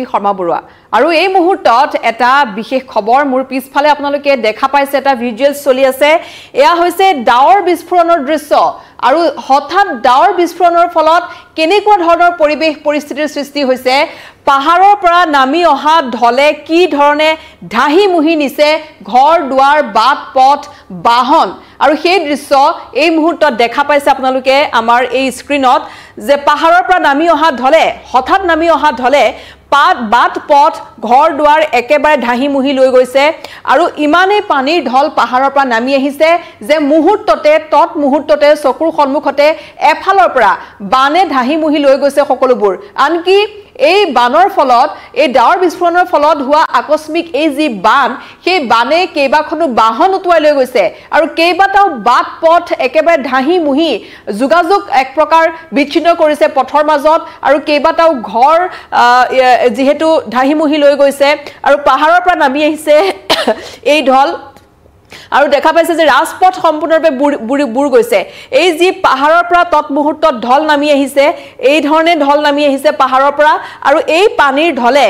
ৰশ্মি শৰ্মা বৰুৱা আৰু এই মুহূৰ্তত এটা বিশেষ খবৰ মোৰ পিছফালে আপোনালোকে দেখা পাইছে এটা ভিজুৱেল চলি আছে এয়া হৈছে ডাৱৰ বিস্ফোৰণৰ দৃশ্য আৰু হঠাৎ ডাৱৰ বিস্ফোৰণৰ ফলত কেনেকুৱা ধৰণৰ পৰিৱেশ পৰিস্থিতিৰ সৃষ্টি হৈছে পাহাৰৰ পৰা নামি অহা ঢলে কি ধৰণে ঢাহি মুহি নিছে ঘৰ দুৱাৰ বাট পথ বাহন আৰু সেই দৃশ্য এই মুহূৰ্তত দেখা পাইছে আপোনালোকে আমাৰ এই স্ক্ৰীণত যে পাহাৰৰ পৰা নামি অহা ঢলে হঠাৎ নামি অহা ঢলে পাত বাট পথ ঘৰ দুৱাৰ একেবাৰে মুহি লৈ গৈছে আৰু ইমানেই পানীৰ ঢল পাহাৰৰ পৰা নামি আহিছে যে মুহূৰ্ততে তৎ মুহূৰ্ততে চকুৰ সন্মুখতে এফালৰ পৰা বানে মুহি লৈ গৈছে সকলোবোৰ আনকি এই বানৰ ফলত এই ডাৱৰ বিস্ফোৰণৰ ফলত হোৱা আকস্মিক এই যি বান সেই বানে কেইবাখনো বাহন উটুৱাই লৈ গৈছে আৰু কেইবাটাও বাট পথ একেবাৰে ঢাহি মুহি যোগাযোগ এক প্ৰকাৰ বিচ্ছিন্ন কৰিছে পথৰ মাজত আৰু কেইবাটাও ঘৰ যিহেতু ঢাহি মুহি লৈ গৈছে আৰু পাহাৰৰ পৰা নামি আহিছে এই ঢল আৰু দেখা পাইছে যে ৰাজপথ সম্পূৰ্ণৰূপে বুৰি বুৰ গৈছে এই যি পাহাৰৰ পৰা মুহূৰ্তত ঢল নামি আহিছে এই ধৰণে ঢল নামি আহিছে পাহাৰৰ পৰা আৰু এই পানীৰ ঢলে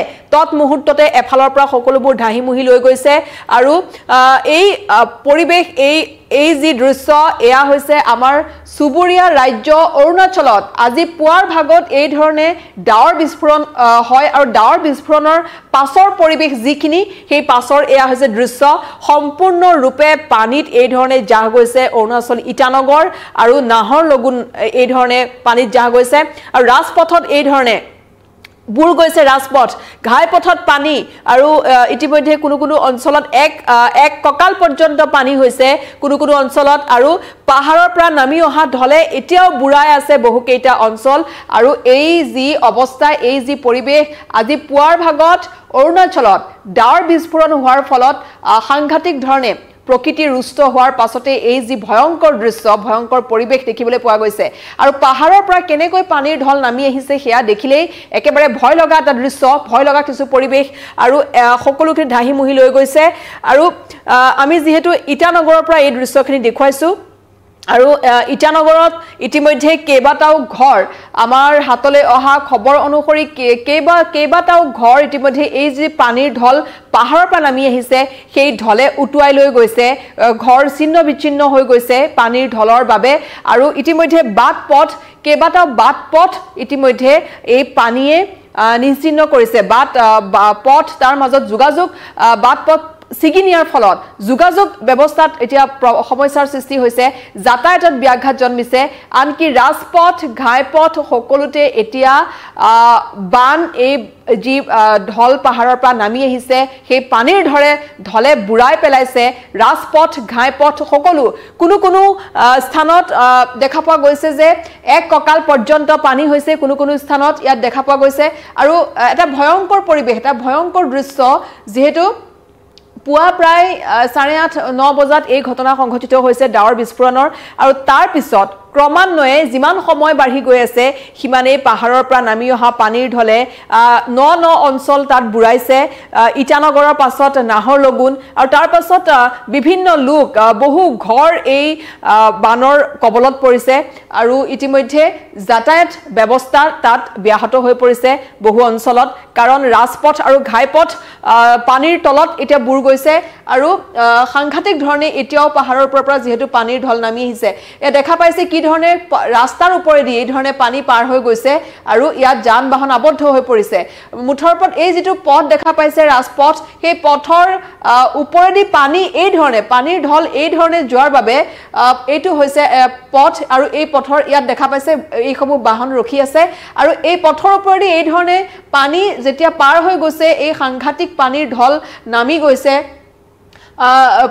মুহূৰ্ততে এফালৰ পৰা সকলোবোৰ ঘাঁহিমুহি লৈ গৈছে আৰু এই পৰিৱেশ এই এই যি দৃশ্য এয়া হৈছে আমাৰ চুবুৰীয়া ৰাজ্য অৰুণাচলত আজি পুৱাৰ ভাগত এই ধৰণে ডাৱৰ বিস্ফোৰণ হয় আৰু ডাৱৰ বিস্ফোৰণৰ পাছৰ পৰিৱেশ যিখিনি সেই পাছৰ এয়া হৈছে দৃশ্য সম্পূৰ্ণৰূপে পানীত এই ধৰণে জাহ গৈছে অৰুণাচল ইটানগৰ আৰু নাহৰ লগুণ এই ধৰণে পানীত জাহ গৈছে আৰু ৰাজপথত এই ধৰণে বুৰ গৈছে ৰাজপথ ঘাইপথত পানী আৰু ইতিমধ্যে কোনো কোনো অঞ্চলত এক এক কঁকাল পৰ্যন্ত পানী হৈছে কোনো কোনো অঞ্চলত আৰু পাহাৰৰ পৰা নামি অহা ঢলে এতিয়াও বুৰাই আছে বহুকেইটা অঞ্চল আৰু এই যি অৱস্থা এই যি পৰিৱেশ আজি পুৱাৰ ভাগত অৰুণাচলত ডাৱৰ বিস্ফোৰণ হোৱাৰ ফলত সাংঘাতিক ধৰণে প্ৰকৃতি ৰুষ্ট হোৱাৰ পাছতে এই যি ভয়ংকৰ দৃশ্য ভয়ংকৰ পৰিৱেশ দেখিবলৈ পোৱা গৈছে আৰু পাহাৰৰ পৰা কেনেকৈ পানীৰ ঢল নামি আহিছে সেয়া দেখিলেই একেবাৰে ভয় লগা এটা দৃশ্য ভয় লগা কিছু পৰিৱেশ আৰু সকলোখিনি সকলখানি মুহি লৈ গৈছে আৰু আমি যিহেতু ইটানগৰৰ পৰা এই দৃশ্যখিনি দেখুৱাইছোঁ আৰু ইটানগৰত ইতিমধ্যে কেইবাটাও ঘৰ আমাৰ হাতলৈ অহা খবৰ অনুসৰি কেইবা কেইবাটাও ঘৰ ইতিমধ্যে এই যি পানীৰ ঢল পাহাৰৰ পৰা নামি আহিছে সেই ঢলে উটুৱাই লৈ গৈছে ঘৰ ছিন্ন বিচ্ছিন্ন হৈ গৈছে পানীৰ ঢলৰ বাবে আৰু ইতিমধ্যে বাট পথ কেইবাটাও বাট পথ ইতিমধ্যে এই পানীয়ে নিশ্চিহ্ন কৰিছে বাট পথ তাৰ মাজত যোগাযোগ বাট পথ ছিগি নিয়াৰ ফলত যোগাযোগ ব্যৱস্থাত এতিয়া সমস্যাৰ সৃষ্টি হৈছে যাতায়াতত ব্যাঘাত জন্মিছে আনকি ৰাজপথ ঘাইপথ সকলোতে এতিয়া বান এই যি ঢল পাহাৰৰ পৰা নামি আহিছে সেই পানীৰ ধৰে ঢলে বুঢ়াই পেলাইছে ৰাজপথ ঘাইপথ সকলো কোনো কোনো স্থানত দেখা পোৱা গৈছে যে এক কঁকাল পৰ্যন্ত পানী হৈছে কোনো কোনো স্থানত ইয়াত দেখা পোৱা গৈছে আৰু এটা ভয়ংকৰ পৰিৱেশ এটা ভয়ংকৰ দৃশ্য যিহেতু পুৱা প্ৰায় চাৰে আঠ ন বজাত এই ঘটনা সংঘটিত হৈছে ডাৱৰ বিস্ফোৰণৰ আৰু তাৰপিছত ক্ৰমান্বয়ে যিমান সময় বাঢ়ি গৈ আছে সিমানেই পাহাৰৰ পৰা নামি অহা পানীৰ ঢলে ন ন অঞ্চল তাত বুৰাইছে ইটানগৰৰ পাছত নাহৰ লগুণ আৰু তাৰ পাছত বিভিন্ন লোক বহু ঘৰ এই বানৰ কবলত পৰিছে আৰু ইতিমধ্যে যাতায়াত ব্যৱস্থা তাত ব্যাহত হৈ পৰিছে বহু অঞ্চলত কাৰণ ৰাজপথ আৰু ঘাইপথ পানীৰ তলত এতিয়া বুৰ গৈছে আৰু সাংঘাতিক ধৰণে এতিয়াও পাহাৰৰ পৰা যিহেতু পানীৰ ঢল নামি আহিছে এয়া দেখা পাইছে কি ধৰণে ৰাস্তাৰ ওপৰেদি এই ধৰণে পানী পাৰ হৈ গৈছে আৰু ইয়াত যান বাহন আবদ্ধ হৈ পৰিছে মুঠৰ ওপৰত এই যিটো পথ দেখা পাইছে ৰাজপথ সেই পথৰ ওপৰেদি পানী এই ধৰণে পানীৰ ঢল এই ধৰণে যোৱাৰ বাবে এইটো হৈছে পথ আৰু এই পথৰ ইয়াত দেখা পাইছে এইসমূহ বাহন ৰখি আছে আৰু এই পথৰ ওপৰেদি এই ধৰণে পানী যেতিয়া পাৰ হৈ গৈছে এই সাংঘাতিক পানীৰ ঢল নামি গৈছে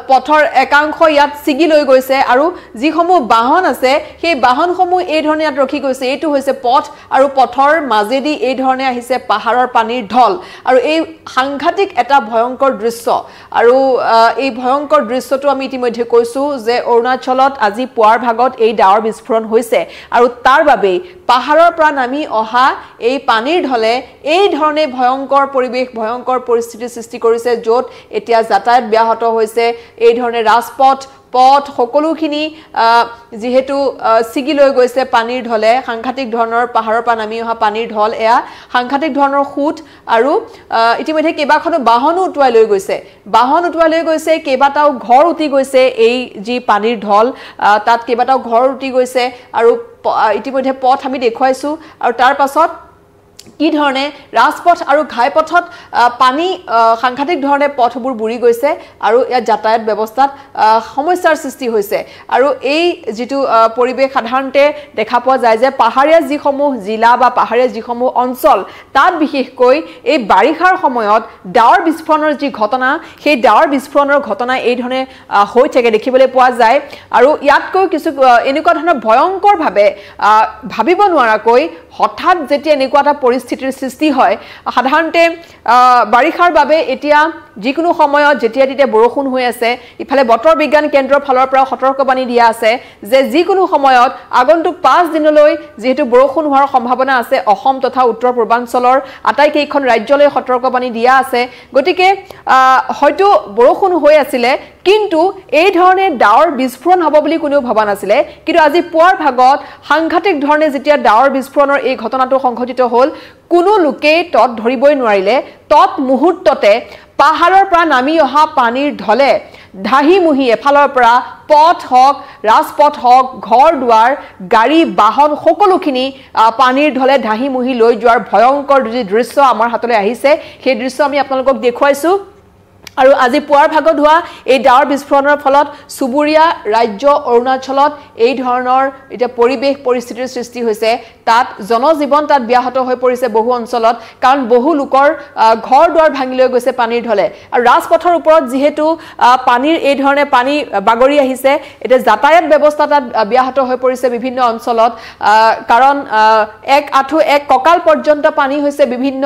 পথৰ একাংশ ইয়াত ছিগি লৈ গৈছে আৰু যিসমূহ বাহন আছে সেই বাহনসমূহ এই ধৰণে ইয়াত ৰখি গৈছে এইটো হৈছে পথ আৰু পথৰ মাজেদি এই ধৰণে আহিছে পাহাৰৰ পানীৰ ঢল আৰু এই সাংঘাতিক এটা ভয়ংকৰ দৃশ্য আৰু এই ভয়ংকৰ দৃশ্যটো আমি ইতিমধ্যে কৈছোঁ যে অৰুণাচলত আজি পুৱাৰ ভাগত এই ডাৱৰ বিস্ফোৰণ হৈছে আৰু তাৰ বাবেই পাহাৰৰ পৰা নামি অহা এই পানীৰ ঢলে এই ধৰণে ভয়ংকৰ পৰিৱেশ ভয়ংকৰ পৰিস্থিতিৰ সৃষ্টি কৰিছে য'ত এতিয়া যাতায়াত ব্যাহত হৈছে এই ধৰণে ৰাজপথ পথ সকলোখিনি যিহেতু ছিগি লৈ গৈছে পানীৰ ঢলে সাংঘাতিক ধৰণৰ পাহাৰৰ পৰা নামি অহা পানীৰ ঢল এয়া সাংঘাতিক ধৰণৰ সোঁত আৰু ইতিমধ্যে কেইবাখনো বাহনো উটুৱাই লৈ গৈছে বাহন উটুৱাই লৈ গৈছে কেইবাটাও ঘৰ উটি গৈছে এই যি পানীৰ ঢল তাত কেইবাটাও ঘৰ উটি গৈছে আৰু ইতিমধ্যে পথ আমি দেখুৱাইছোঁ আৰু তাৰ পাছত কি ধৰণে ৰাজপথ আৰু ঘাইপথত পানী সাংঘাতিক ধৰণে পথবোৰ বুৰি গৈছে আৰু ইয়াত যাতায়াত ব্যৱস্থাত সমস্যাৰ সৃষ্টি হৈছে আৰু এই যিটো পৰিৱেশ সাধাৰণতে দেখা পোৱা যায় যে পাহাৰীয়া যিসমূহ জিলা বা পাহাৰীয়া যিসমূহ অঞ্চল তাত বিশেষকৈ এই বাৰিষাৰ সময়ত ডাৱৰ বিস্ফোৰণৰ যি ঘটনা সেই ডাৱৰ বিস্ফোৰণৰ ঘটনা এইধৰণে হৈ থাকে দেখিবলৈ পোৱা যায় আৰু ইয়াতকৈ কিছু এনেকুৱা ধৰণৰ ভয়ংকৰভাৱে ভাবিব নোৱাৰাকৈ হঠাৎ যেতিয়া এনেকুৱা এটা পৰিস্থিতিৰ সৃষ্টি হয় সাধাৰণতে বাৰিষাৰ বাবে এতিয়া যিকোনো সময়ত যেতিয়া তেতিয়া বৰষুণ হৈ আছে ইফালে বতৰ বিজ্ঞান কেন্দ্ৰৰ ফালৰ পৰাও সতৰ্কবাণী দিয়া আছে যে যিকোনো সময়ত আগন্তুক পাঁচ দিনলৈ যিহেতু বৰষুণ হোৱাৰ সম্ভাৱনা আছে অসম তথা উত্তৰ পূৰ্বাঞ্চলৰ আটাইকেইখন ৰাজ্যলৈ সতৰ্কবাণী দিয়া আছে গতিকে হয়তো বৰষুণ হৈ আছিলে কিন্তু এই ধৰণে ডাৱৰ বিস্ফোৰণ হ'ব বুলি কোনেও ভবা নাছিলে কিন্তু আজি পুৱাৰ ভাগত সাংঘাতিক ধৰণে যেতিয়া ডাৱৰ বিস্ফোৰণৰ এই ঘটনাটো সংঘটিত হ'ল কোনো লোকেই তৎ ধৰিবই নোৱাৰিলে তৎ মুহূৰ্ততে পাহাৰৰ পৰা নামি অহা পানীৰ ঢলে ধাহিমুহি এফালৰ পৰা পথ হওক ৰাজপথ হওক ঘৰ দুৱাৰ গাড়ী বাহন সকলোখিনি পানীৰ ঢলে ধাহিমুহি লৈ যোৱাৰ ভয়ংকৰ যি দৃশ্য আমাৰ হাতলৈ আহিছে সেই দৃশ্য আমি আপোনালোকক দেখুৱাইছোঁ আৰু আজি পুৱাৰ ভাগত হোৱা এই ডাৱৰ বিস্ফোৰণৰ ফলত চুবুৰীয়া ৰাজ্য অৰুণাচলত এই ধৰণৰ এতিয়া পৰিৱেশ পৰিস্থিতিৰ সৃষ্টি হৈছে তাত জনজীৱন তাত ব্যাহত হৈ পৰিছে বহু অঞ্চলত কাৰণ বহু লোকৰ ঘৰ দুৱাৰ ভাঙি লৈ গৈছে পানীৰ ঢলে আৰু ৰাজপথৰ ওপৰত যিহেতু পানীৰ এই ধৰণে পানী বাগৰি আহিছে এতিয়া যাতায়াত ব্যৱস্থা তাত ব্যাহত হৈ পৰিছে বিভিন্ন অঞ্চলত কাৰণ এক আঁঠু এক কঁকাল পৰ্যন্ত পানী হৈছে বিভিন্ন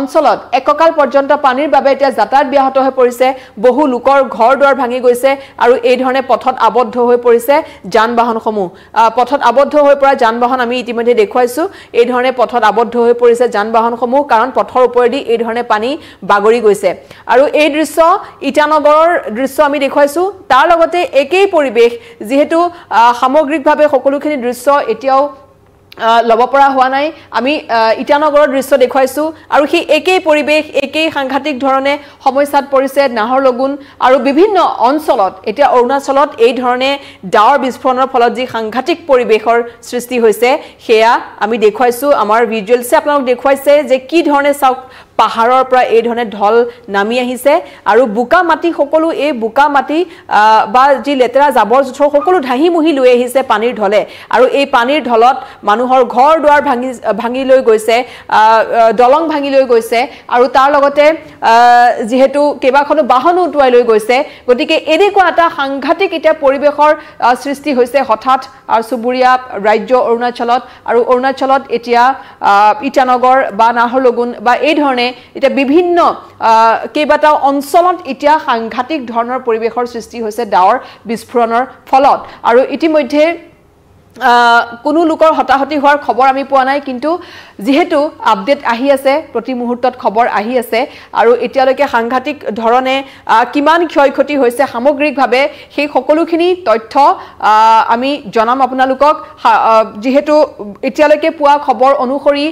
অঞ্চলত এক কঁকাল পৰ্যন্ত পানীৰ বাবে এতিয়া যাতায়াত ব্যাহত হৈ পৰিছে বহু লোকৰ ঘৰ দুৱাৰ ভাঙি গৈছে আৰু এই ধৰণে পথত আবদ্ধ হৈ পৰিছে যান বাহনসমূহ পথত আবদ্ধ হৈ পৰা যান বাহন আমি ইতিমধ্যে দেখুৱাইছোঁ এই ধৰণে পথত আবদ্ধ হৈ পৰিছে যান বাহনসমূহ কাৰণ পথৰ ওপৰেদি এই ধৰণে পানী বাগৰি গৈছে আৰু এই দৃশ্য ইটানগৰৰ দৃশ্য আমি দেখুৱাইছোঁ তাৰ লগতে একেই পৰিৱেশ যিহেতু সামগ্ৰিকভাৱে সকলোখিনি দৃশ্য এতিয়াও ল'ব পৰা হোৱা নাই আমি ইটানগৰৰ দৃশ্য দেখুৱাইছোঁ আৰু সেই একেই পৰিৱেশ একেই সাংঘাতিক ধৰণে সমস্যাত পৰিছে নাহৰ লগুণ আৰু বিভিন্ন অঞ্চলত এতিয়া অৰুণাচলত এই ধৰণে ডাৱৰ বিস্ফোৰণৰ ফলত যি সাংঘাতিক পৰিৱেশৰ সৃষ্টি হৈছে সেয়া আমি দেখুৱাইছোঁ আমাৰ ভিজুৱেলছে আপোনালোক দেখুৱাইছে যে কি ধৰণে চাওক পাহাৰৰ পৰা এই ধৰণে ঢল নামি আহিছে আৰু বোকা মাটি সকলো এই বোকা মাটি বা যি লেতেৰা জাবৰ জোঁথৰ সকলো ঢাহি মুহি লৈ আহিছে পানীৰ ঢলে আৰু এই পানীৰ ঢলত মানুহৰ ঘৰ দুৱাৰ ভাঙি ভাঙি লৈ গৈছে দলং ভাঙি লৈ গৈছে আৰু তাৰ লগতে যিহেতু কেইবাখনো বাহনো উটুৱাই লৈ গৈছে গতিকে এনেকুৱা এটা সাংঘাতিক এতিয়া পৰিৱেশৰ সৃষ্টি হৈছে হঠাৎ চুবুৰীয়া ৰাজ্য অৰুণাচলত আৰু অৰুণাচলত এতিয়া ইটানগৰ বা নাহৰলগুণ বা এই ধৰণে এতিয়া বিভিন্ন কেইবাটাও অঞ্চলত এতিয়া সাংঘাতিক ধৰণৰ পৰিৱেশৰ সৃষ্টি হৈছে ডাৱৰ বিস্ফোৰণৰ ফলত আৰু ইতিমধ্যে কোনো লোকৰ হতাহতি হোৱাৰ খবৰ আমি পোৱা নাই কিন্তু যিহেতু আপডেট আহি আছে প্ৰতি মুহূৰ্তত খবৰ আহি আছে আৰু এতিয়ালৈকে সাংঘাতিক ধৰণে কিমান ক্ষয় ক্ষতি হৈছে সামগ্ৰিকভাৱে সেই সকলোখিনি তথ্য আমি জনাম আপোনালোকক যিহেতু এতিয়ালৈকে পোৱা খবৰ অনুসৰি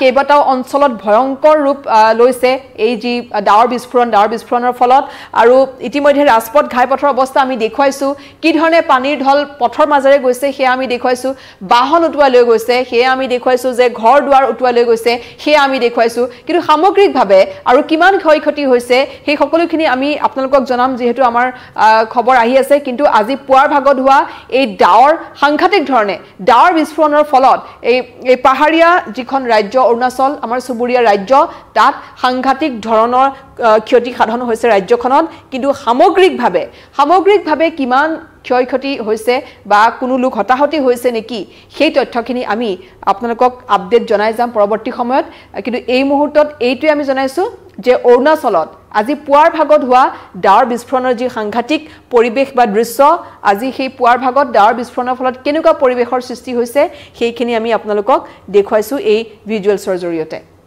কেইবাটাও অঞ্চলত ভয়ংকৰ ৰূপ লৈছে এই যি ডাৱৰ বিস্ফোৰণ ডাৱৰ বিস্ফোৰণৰ ফলত আৰু ইতিমধ্যে ৰাজপথ ঘাইপথৰ অৱস্থা আমি দেখুৱাইছোঁ কি ধৰণে পানীৰ ঢল পথৰ মাজেৰে গৈছে সেয়া আমি দেখুৱাইছোঁ বাহন উটুৱাই লৈ গৈছে সেয়ে আমি দেখুৱাইছোঁ যে ঘৰ দুৱাৰ উটুৱাই লৈ গৈছে সেয়ে আমি দেখুৱাইছোঁ কিন্তু সামগ্ৰিকভাৱে আৰু কিমান ক্ষয় ক্ষতি হৈছে সেই সকলোখিনি আমি আপোনালোকক জনাম যিহেতু আমাৰ খবৰ আহি আছে কিন্তু আজি পুৱাৰ ভাগত হোৱা এই ডাৱৰ সাংঘাতিক ধৰণে ডাৱৰ বিস্ফোৰণৰ ফলত এই এই পাহাৰীয়া যিখন ৰাজ্য অৰুণাচল আমাৰ চুবুৰীয়া ৰাজ্য তাত সাংঘাতিক ধৰণৰ ক্ষতি সাধন হৈছে ৰাজ্যখনত কিন্তু সামগ্ৰিকভাৱে সামগ্ৰিকভাৱে কিমান ক্ষয় ক্ষতি হৈছে বা কোনো লোক হতাহতি হৈছে নেকি সেই তথ্যখিনি আমি আপোনালোকক আপডেট জনাই যাম পৰৱৰ্তী সময়ত কিন্তু এই মুহূৰ্তত এইটোৱে আমি জনাইছোঁ যে অৰুণাচলত আজি পুৱাৰ ভাগত হোৱা ডাৱৰ বিস্ফোৰণৰ যি সাংঘাতিক পৰিৱেশ বা দৃশ্য আজি সেই পুৱাৰ ভাগত ডাৱৰ বিস্ফোৰণৰ ফলত কেনেকুৱা পৰিৱেশৰ সৃষ্টি হৈছে সেইখিনি আমি আপোনালোকক দেখুৱাইছোঁ এই ভিজুৱেলছৰ জৰিয়তে